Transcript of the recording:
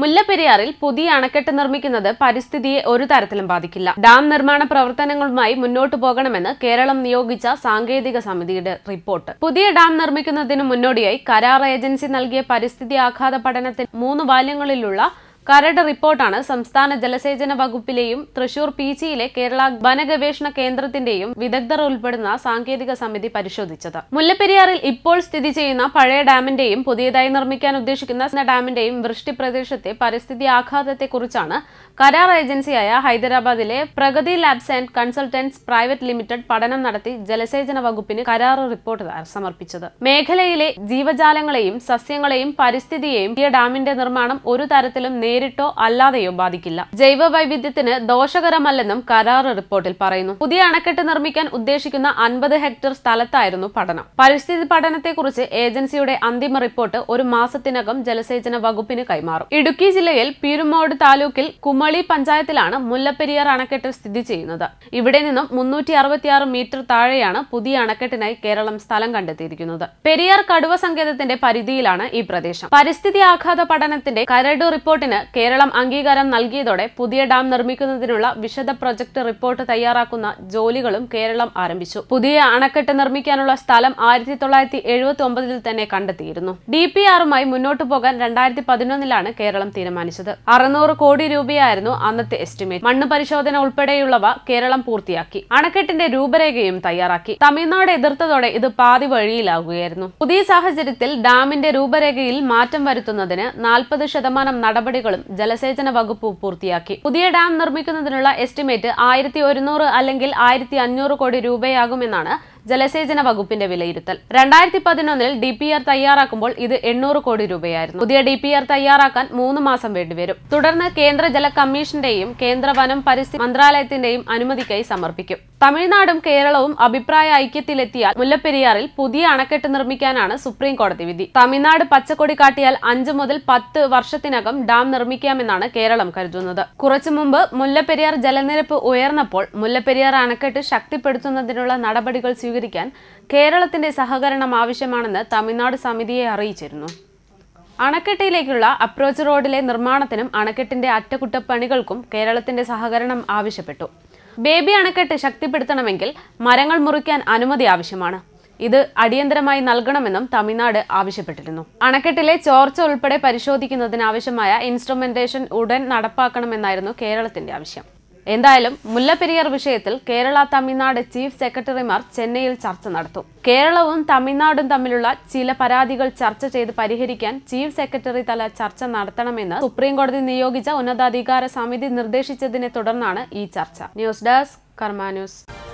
മുല്ലപ്പെരിയാറിൽ പുതിയ അണക്കെട്ട് നിർമ്മിക്കുന്നത് പരിസ്ഥിതിയെ ഒരു തരത്തിലും ബാധിക്കില്ല ഡാം നിർമ്മാണ പ്രവർത്തനങ്ങളുമായി മുന്നോട്ടു പോകണമെന്ന് കേരളം നിയോഗിച്ച സാങ്കേതിക സമിതിയുടെ റിപ്പോർട്ട് പുതിയ ഡാം നിർമ്മിക്കുന്നതിന് മുന്നോടിയായി കരാർ ഏജൻസി നൽകിയ പരിസ്ഥിതി ആഘാത പഠനത്തിൽ മൂന്ന് വാല്യങ്ങളിലുള്ള കരട് റിപ്പോർട്ടാണ് സംസ്ഥാന ജലസേചന വകുപ്പിലെയും തൃശൂർ ജിയിലെ കേരള വനഗവേഷണ കേന്ദ്രത്തിന്റെയും വിദഗ്ധർ ഉൾപ്പെടുന്ന സാങ്കേതിക സമിതി പരിശോധിച്ചത് മുല്ലപ്പെരിയാറിൽ ഇപ്പോൾ സ്ഥിതി ചെയ്യുന്ന പഴയ ഡാമിന്റെയും പുതിയതായി നിർമ്മിക്കാൻ ഉദ്ദേശിക്കുന്ന ഡാമിന്റെയും വൃഷ്ടി പ്രദേശത്തെ പരിസ്ഥിതി ആഘാതത്തെക്കുറിച്ചാണ് കരാർ ഏജൻസിയായ ഹൈദരാബാദിലെ Pragati labs and consultants private limited പഠനം നടത്തി ജലസേചന വകുപ്പിന് കരാർ റിപ്പോർട്ട് സമർപ്പിച്ചത് മേഖലയിലെ ജീവജാലങ്ങളെയും സസ്യങ്ങളെയും പരിസ്ഥിതിയെയും ഈ ഡാമിന്റെ നിർമ്മാണം ഒരു തരത്തിലും നേരിട്ട് നേരിട്ടോ അല്ലാതെയോ ബാധിക്കില്ല ജൈവ വൈവിധ്യത്തിന് ദോഷകരമല്ലെന്നും കരാർ റിപ്പോർട്ടിൽ പറയുന്നു പുതിയ അണക്കെട്ട് നിർമ്മിക്കാൻ ഉദ്ദേശിക്കുന്ന അൻപത് ഹെക്ടർ സ്ഥലത്തായിരുന്നു പഠനം പരിസ്ഥിതി പഠനത്തെക്കുറിച്ച് ഏജൻസിയുടെ അന്തിമ റിപ്പോർട്ട് ഒരു മാസത്തിനകം ജലസേചന വകുപ്പിന് കൈമാറും ഇടുക്കി ജില്ലയിൽ പീരുമോട് താലൂക്കിൽ കുമളി പഞ്ചായത്തിലാണ് മുല്ലപ്പെരിയാർ അണക്കെട്ട് സ്ഥിതി ചെയ്യുന്നത് ഇവിടെ നിന്നും മുന്നൂറ്റി അറുപത്തിയാറ് മീറ്റർ താഴെയാണ് പുതിയ അണക്കെട്ടിനായി കേരളം സ്ഥലം കണ്ടെത്തിയിരിക്കുന്നത് പെരിയാർ കടുവ സങ്കേതത്തിന്റെ പരിധിയിലാണ് ഈ പ്രദേശം പരിസ്ഥിതി ആഘാത പഠനത്തിന്റെ കരട് റിപ്പോർട്ടിന് കേരളം അംഗീകാരം നൽകിയതോടെ പുതിയ ഡാം നിർമ്മിക്കുന്നതിനുള്ള വിശദ പ്രൊജക്ട് റിപ്പോർട്ട് തയ്യാറാക്കുന്ന ജോലികളും കേരളം ആരംഭിച്ചു പുതിയ അണക്കെട്ട് നിർമ്മിക്കാനുള്ള സ്ഥലം ആയിരത്തി തൊള്ളായിരത്തി എഴുപത്തി ഒമ്പതിൽ തന്നെ കണ്ടെത്തിയിരുന്നു ഡി പി ആറുമായി മുന്നോട്ടു പോകാൻ രണ്ടായിരത്തി പതിനൊന്നിലാണ് കേരളം തീരുമാനിച്ചത് അറുന്നൂറ് കോടി രൂപയായിരുന്നു അന്നത്തെ എസ്റ്റിമേറ്റ് മണ്ണ് പരിശോധന ഉൾപ്പെടെയുള്ളവ കേരളം പൂർത്തിയാക്കി അണക്കെട്ടിന്റെ രൂപരേഖയും തയ്യാറാക്കി തമിഴ്നാട് എതിർത്തതോടെ ഇത് പാതി വഴിയിലാകുകയായിരുന്നു പുതിയ സാഹചര്യത്തിൽ ഡാമിന്റെ രൂപരേഖയിൽ മാറ്റം വരുത്തുന്നതിന് നാൽപ്പത് ശതമാനം നടപടികളും ഡാമുകളും ജലസേചന വകുപ്പ് പൂർത്തിയാക്കി പുതിയ ഡാം നിർമ്മിക്കുന്നതിനുള്ള എസ്റ്റിമേറ്റ് ആയിരത്തി ഒരുന്നൂറ് അല്ലെങ്കിൽ ആയിരത്തി അഞ്ഞൂറ് കോടി രൂപയാകുമെന്നാണ് ജലസേചന വകുപ്പിന്റെ വിലയിരുത്തൽ രണ്ടായിരത്തി പതിനൊന്നിൽ ഡി പി ആർ തയ്യാറാക്കുമ്പോൾ ഇത് എണ്ണൂറ് കോടി രൂപയായിരുന്നു പുതിയ ഡി പി ആർ തയ്യാറാക്കാൻ മൂന്ന് മാസം വേണ്ടിവരും തുടർന്ന് കേന്ദ്ര ജല കമ്മീഷന്റെയും കേന്ദ്ര വനം പരിസ്ഥിതി മന്ത്രാലയത്തിന്റെയും അനുമതിക്കായി സമർപ്പിക്കും തമിഴ്നാടും കേരളവും അഭിപ്രായ ഐക്യത്തിലെത്തിയാൽ മുല്ലപ്പെരിയാറിൽ പുതിയ അണക്കെട്ട് നിർമ്മിക്കാനാണ് സുപ്രീം കോടതി വിധി തമിഴ്നാട് പച്ചക്കൊടി കാട്ടിയാൽ അഞ്ചു മുതൽ പത്ത് വർഷത്തിനകം ഡാം നിർമ്മിക്കാമെന്നാണ് കേരളം കരുതുന്നത് കുറച്ചു മുമ്പ് മുല്ലപ്പെരിയാർ ജലനിരപ്പ് ഉയർന്നപ്പോൾ മുല്ലപ്പെരിയാർ അണക്കെട്ട് ശക്തിപ്പെടുത്തുന്നതിനുള്ള നടപടികൾ സ്വീകരിക്കാൻ കേരളത്തിന്റെ സഹകരണം ആവശ്യമാണെന്ന് തമിഴ്നാട് സമിതിയെ അറിയിച്ചിരുന്നു അണക്കെട്ടിലേക്കുള്ള അപ്രോച്ച് റോഡിലെ നിർമ്മാണത്തിനും അണക്കെട്ടിന്റെ അറ്റകുറ്റപ്പണികൾക്കും കേരളത്തിന്റെ സഹകരണം ആവശ്യപ്പെട്ടു ബേബി അണക്കെട്ട് ശക്തിപ്പെടുത്തണമെങ്കിൽ മരങ്ങൾ മുറിക്കാൻ അനുമതി ആവശ്യമാണ് ഇത് അടിയന്തരമായി നൽകണമെന്നും തമിഴ്നാട് ആവശ്യപ്പെട്ടിരുന്നു അണക്കെട്ടിലെ ചോർച്ച ഉൾപ്പെടെ പരിശോധിക്കുന്നതിനാവശ്യമായ ഇൻസ്ട്രുമെന്റേഷൻ ഉടൻ നടപ്പാക്കണമെന്നായിരുന്നു കേരളത്തിന്റെ ആവശ്യം എന്തായാലും മുല്ലപ്പെരിയാർ വിഷയത്തിൽ കേരള തമിഴ്നാട് ചീഫ് സെക്രട്ടറിമാർ ചെന്നൈയിൽ ചർച്ച നടത്തും കേരളവും തമിഴ്നാടും തമ്മിലുള്ള ചില പരാതികൾ ചർച്ച ചെയ്ത് പരിഹരിക്കാൻ ചീഫ് സെക്രട്ടറി തല ചർച്ച നടത്തണമെന്ന് സുപ്രീംകോടതി നിയോഗിച്ച ഉന്നതാധികാര സമിതി നിർദ്ദേശിച്ചതിനെ തുടർന്നാണ് ഈ ചർച്ച ന്യൂസ് ഡെസ്ക് കർമാന്യൂസ്